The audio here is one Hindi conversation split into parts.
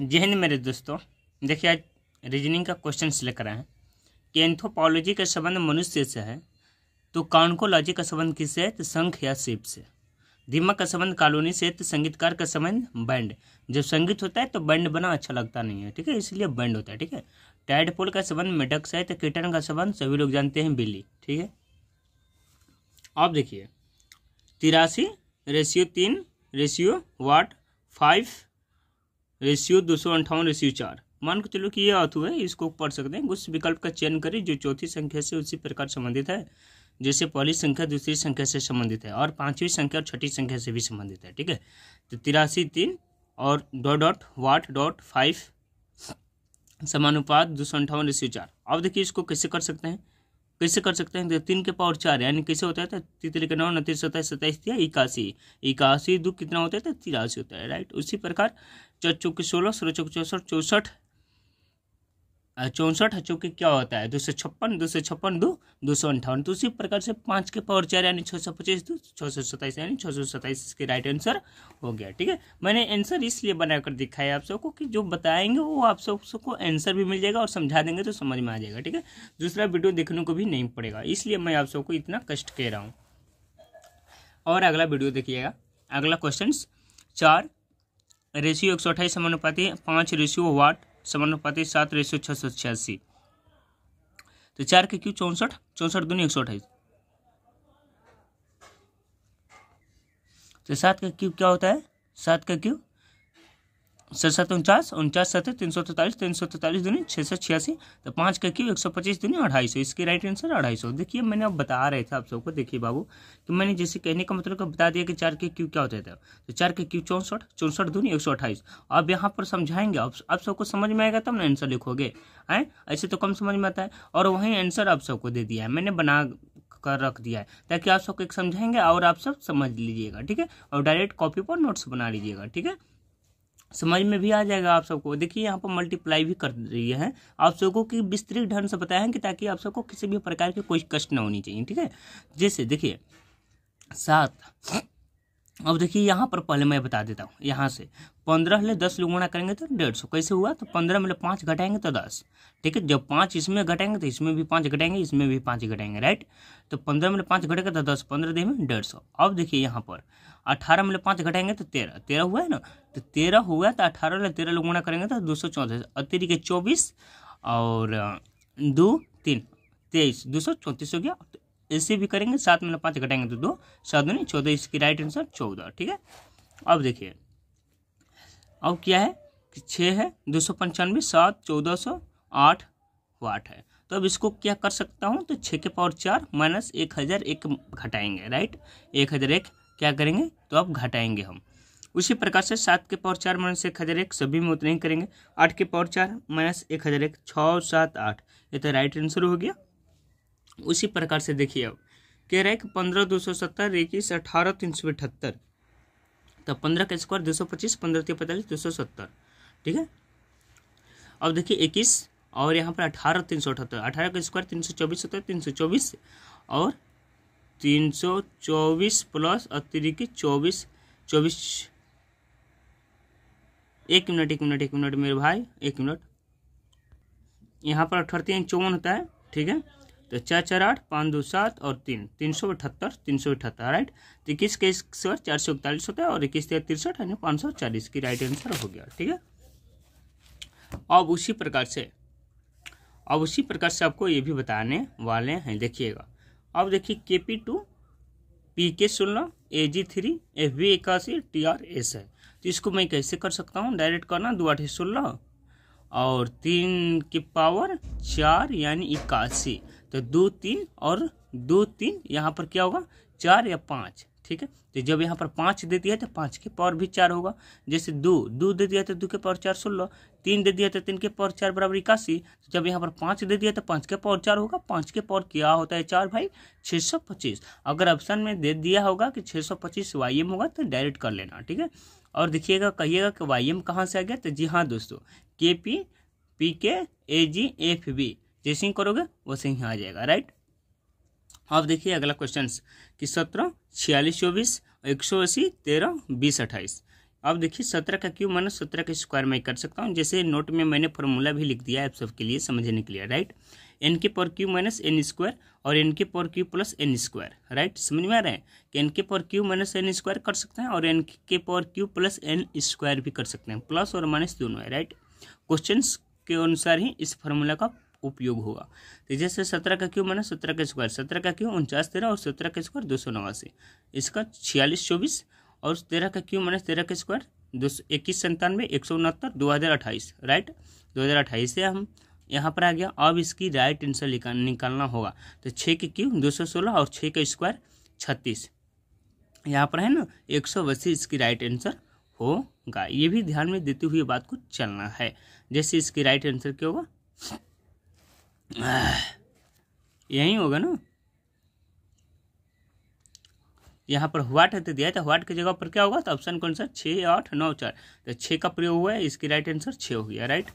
जय हिंद मेरे दोस्तों देखिए आज रीजनिंग का क्वेश्चन लेकर आए हैं कि एंथोपोलॉजी का संबंध मनुष्य से है तो कॉन्कोलॉजी का संबंध किससे है तो संख या सेप से दिमाग का संबंध कॉलोनी से तो संगीतकार का संबंध बैंड जब संगीत होता है तो बैंड बना अच्छा लगता नहीं है ठीक है इसलिए बैंड होता है ठीक है टैडपोल का संबंध मेडक से है तो कीटन का संबंध सभी लोग जानते हैं बिल्ली ठीक है आप देखिए तिरासी रेशियो तीन रेशियो वाट फाइव रेशियो दो सौ अंठावन रेशियो चार मान के चलो कि ये आतु है इसको पढ़ सकते हैं उस विकल्प का चयन करें जो चौथी संख्या से उसी प्रकार संबंधित है जैसे पहली संख्या दूसरी संख्या से संबंधित है और पांचवी संख्या और छठी संख्या से भी संबंधित है ठीक है तो तिरासी तीन और डो डॉट वाट डॉट फाइव समानुपात दो सौ अंठावन रेशियो चार अब देखिए इसको कैसे कर सकते हैं कैसे कर सकते हैं तो तीन के पावर चार यानी कैसे होता है तितली का नौ उनतीस सत्ताईस सत्ताईस या इक्यासी इक्यासी दुख कितना होता है तो तिरासी होता है राइट उसी प्रकार चार चौके सोलह सोलह चौक चौसठ चौसठ चौंसठ चौके क्या होता है दो सौ छप्पन दो सौ छप्पन दो दो सौ अंठावन तो उसी प्रकार से पाँच के पावर चार यानी छः सौ पच्चीस दो छः सौ सत्ताईस यानी छः सौ सत्ताईस इसके राइट आंसर हो गया ठीक है मैंने आंसर इसलिए बनाकर दिखाया आप सबको कि जो बताएंगे वो आप सबको आंसर भी मिल जाएगा और समझा देंगे तो समझ में आ जाएगा ठीक है दूसरा वीडियो देखने को भी नहीं पड़ेगा इसलिए मैं आप सबको इतना कष्ट कह रहा हूँ और अगला वीडियो देखिएगा अगला क्वेश्चन चार रेशियो एक सौ अट्ठाईस समानुपाती पाँच रेशियो वाट समानुपाती सात रेशो छः सौ छियासी तो चार के क्यू चौंसठ चौंसठ दूनी एक सौ अट्ठाईस तो सात का क्यू क्या होता है सात का क्यू सड़सठ उनचास उनचास सत्तर तीन सौ तैतालीस तीन सौ तैतालीस दूनी छः सौ छियासी तो पाँच का क्यू एक सौ पच्चीस दूनी अढ़ाई सौ इसके राइट आंसर अढ़ाई सौ देखिए मैंने अब बता रहे थे आप सबको देखिए बाबू कि मैंने जैसे कहने का मतलब बता दिया कि चार के क्यू क्या होता थे तो चार के क्यू चौंसठ चौंसठ दूनी एक सौ अट्ठाईस अब यहाँ पर समझाएंगे आप आप सबको समझ में आएगा तब ना आंसर लिखोगे आए ऐसे तो कम समझ में आता है और वहीं आंसर आप सबको दे दिया है मैंने बना कर रख दिया है ताकि आप सबको एक समझाएंगे और आप सब समझ लीजिएगा ठीक है और डायरेक्ट कॉपी पर नोट्स बना लीजिएगा ठीक है समझ में भी आ जाएगा आप सबको देखिए यहाँ पर मल्टीप्लाई भी कर रही है आप सबको कि विस्तृत ढंग से बताया है कि ताकि आप सबको किसी भी प्रकार की कोई कष्ट ना होनी चाहिए ठीक है जैसे देखिए सात अब देखिए यहाँ पर पहले मैं बता देता हूँ यहाँ से पंद्रह ले दस लोग गुणा करेंगे तो डेढ़ सौ कैसे हुआ तो पंद्रह में पाँच घटाएंगे तो दस ठीक है जब पाँच इसमें घटाएंगे तो इसमें भी पाँच घटाएंगे इसमें भी पाँच घटाएंगे राइट तो पंद्रह में पाँच घटेगा तो दस पंद्रह दे में डेढ़ सौ अब देखिए यहाँ पर अठारह में पाँच घटाएंगे तो तेरह तेरह हुआ है ना तो तेरह हुआ तो अठारह ले तेरह लोग गुणा करेंगे तो दो सौ चौंतीस अतिरिक्त चौबीस और दो तीन तेईस दो सौ चौंतीस हो गया तो इससे भी करेंगे सात मतलब पाँच घटाएंगे तो दो सात दूनी चौदह इसकी राइट आंसर चौदह ठीक है अब देखिए अब क्या है कि छः है दो सौ पंचानवे सात चौदह सौ आठ वाट है तो अब इसको क्या कर सकता हूँ तो छः के पावर चार माइनस एक हज़ार एक घटाएंगे राइट एक हज़ार एक क्या करेंगे तो अब घटाएंगे हम उसी प्रकार से सात के पावर चार माइनस एक हज़ार एक सभी में उतने ही करेंगे आठ के पावर चार माइनस एक हज़ार एक छः सात आठ ये तो राइट आंसर हो गया उसी प्रकार से देखिए अब कह रहा है कि पंद्रह दो सौ सत्तर इक्कीस अठारह तीन सौ अठहत्तर तो पंद्रह का स्क्वायर दो सौ पच्चीस पंद्रह तीन पैंतालीस दो सौ सत्तर ठीक है अब देखिए इक्कीस और यहाँ पर अठारह तीन सौ अठहत्तर अठारह का स्क्वायर तीन सौ चौबीस सत्तर तीन सौ चौबीस और तीन सौ चौबीस प्लस अतिरिक्त चौबीस चौबीस एक मिनट एक मिनट एक मिनट मेरे भाई एक मिनट यहाँ पर अठहत्तर चौवन होता है ठीक है तो चार चार आठ पाँच दो सात और तीन तीन सौ अठहत्तर तीन सौ अठहत्तर राइट तो इक्कीस के चार सौ इकतालीस होता है और इक्कीस तेरह तिरसठ यानी पाँच सौ चालीस की राइट आंसर हो गया ठीक है अब उसी प्रकार से अब उसी प्रकार से आपको ये भी बताने वाले हैं देखिएगा अब देखिए के पी टू पी के सोलह A G three F B इक्यासी टी आर एस है तो इसको मैं कैसे कर सकता हूँ डायरेक्ट करना दो आठ सोलह और तीन की पावर चार यानी इक्यासी तो दो तीन और दो तीन यहाँ पर क्या होगा चार या पाँच ठीक है तो जब यहाँ पर पाँच दे दिया तो पाँच के पावर भी चार होगा जैसे दो दो दे दिया तो दो के पावर चार सोलह तीन दे दिया तो तीन के पावर चार बराबर इक्यासी तो जब यहाँ पर पाँच दे दिया तो पाँच के पावर चार होगा पाँच के पावर क्या होता है चार भाई छः सौ पच्चीस अगर ऑप्शन में दे दिया होगा कि छः सौ पच्चीस वाई एम होगा तो डायरेक्ट कर लेना ठीक है और देखिएगा कहिएगा कि वाई एम कहाँ से आ गया तो जी हाँ दोस्तों के पी पी के ए जी एफ बी जैसे ही करोगे वैसे ही आ जाएगा राइट अब देखिए अगला क्वेश्चन कि सत्रह छियालीस चौबीस एक सौ अस्सी तेरह बीस अट्ठाईस अब देखिए सत्रह का क्यूब माइनस सत्रह के स्क्वायर में कर सकता हूँ जैसे नोट में मैंने फॉर्मूला भी लिख दिया है आप सबके लिए समझने के लिए राइट एन के पर क्यू माइनस एन स्क्वायर और एन के पर Q plus N square right समझ में आ रहा है कि एन के पर क्यू माइनस एन स्क्वायर कर सकते हैं और एन के पर क्यू प्लस एन स्क्वायर भी कर सकते हैं प्लस और माइनस दोनों है राइट क्वेश्चन के अनुसार ही इस फॉर्मूला का उपयोग होगा तो जैसे सत्रह का क्यों माइनस सत्रह का स्क्वायर सत्रह का क्यों उनचास तेरह और सत्रह का स्क्वायर दो सौ नवासी इसका छियालीस चौबीस और तेरह का क्यों माइनस तेरह का स्क्वायर दो सौ इक्कीस संतानवे एक सौ उनहत्तर दो हज़ार अट्ठाईस राइट दो हज़ार अट्ठाईस से हम यहाँ पर आ गया अब इसकी राइट आंसर निकालना होगा तो छः के क्यों दो सौ सोलह और छः का स्क्वायर छत्तीस यहाँ पर है ना एक सौ अस्सी इसकी राइट आंसर होगा ये भी ध्यान में देते हुए बात को चलना है जैसे इसकी राइट आंसर क्या होगा यहीं होगा ना यहाँ पर व्हाट है तो दिया था व्हाट की जगह पर क्या होगा तो ऑप्शन कौन सा छः आठ नौ चार तो छः का प्रयोग हुआ है इसकी राइट आंसर छः हो गया राइट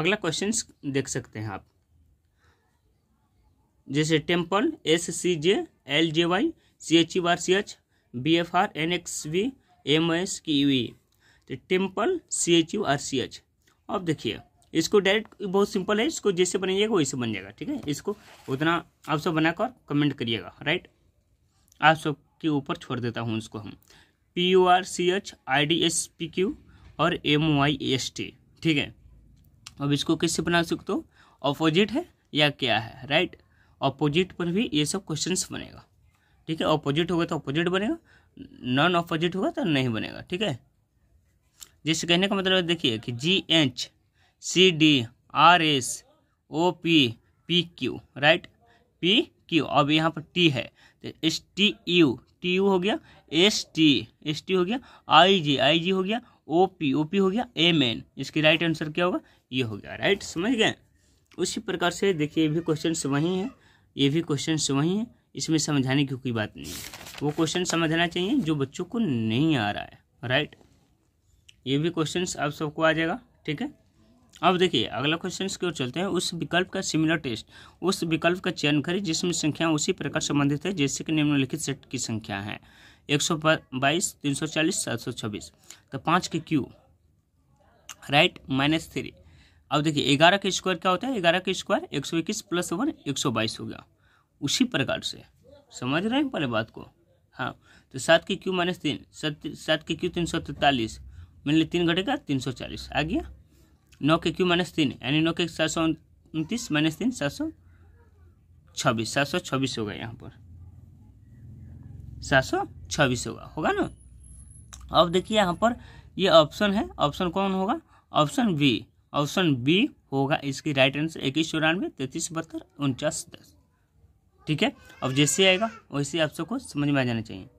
अगला क्वेश्चन देख सकते हैं आप जैसे temple S C J L J Y C H E R C H B F R N X V M S की वी तो temple C H U R C H अब देखिए इसको डायरेक्ट बहुत सिंपल है इसको जैसे बनाइएगा वैसे बन जाएगा ठीक है इसको उतना आप सब बनाकर कमेंट करिएगा राइट आप सब के ऊपर छोड़ देता हूँ उसको हम P U R C H I D S P Q और एम वाई एस टी ठीक है अब इसको कैसे बना सकते हो अपोजिट है या क्या है राइट अपोजिट पर भी ये सब क्वेश्चंस बनेगा ठीक है अपोजिट होगा तो अपोजिट बनेगा नॉन अपोजिट होगा तो नहीं बनेगा ठीक है जैसे कहने का मतलब देखिए कि G H C D R S O P P Q right P Q अब यहाँ पर टी है तो S T U T U हो गया एस टी एस टी हो गया आई जी आई जी हो गया ओ पी ओ पी हो गया एम एन इसके राइट आंसर क्या होगा ये हो गया राइट समझ गए उसी प्रकार से देखिए ये भी क्वेश्चन वही हैं ये भी क्वेश्चन वही हैं इसमें समझाने की कोई बात नहीं है वो क्वेश्चन समझना चाहिए जो बच्चों को नहीं आ रहा है राइट ये भी क्वेश्चन आप सबको आ जाएगा ठीक है अब देखिए अगला क्वेश्चन की ओर चलते हैं उस विकल्प का सिमिलर टेस्ट उस विकल्प का चयन करें जिसमें संख्या उसी प्रकार संबंधित है जैसे कि निम्नलिखित सेट की संख्या है एक सौ बाईस तीन सौ चालीस सात सौ छब्बीस तो पाँच के क्यू राइट माइनस थ्री अब देखिए ग्यारह के स्क्वायर क्या होता है ग्यारह के स्क्वायर एक सौ इक्कीस प्लस वन एक सौ बाईस हो गया उसी प्रकार से समझ रहे हैं पहले बात को हाँ तो सात के क्यू माइनस तीन सात के क्यू तीन सौ तैतालीस मैंने तीन घटेगा तीन सौ चालीस आ गया नौ के क्यू माइनस तीन यानी नौ के सात सौ उनतीस माइनस तीन सात सौ छब्बीस सात सौ छब्बीस होगा यहाँ पर सात सौ छब्बीस होगा होगा ना अब देखिए यहाँ पर ये ऑप्शन है ऑप्शन कौन होगा ऑप्शन बी ऑप्शन बी होगा इसकी राइट आंसर इक्कीस चौरानवे तैतीस बहत्तर उनचास दस ठीक है अब जैसे आएगा वैसे आप सबको समझ में आ जाना चाहिए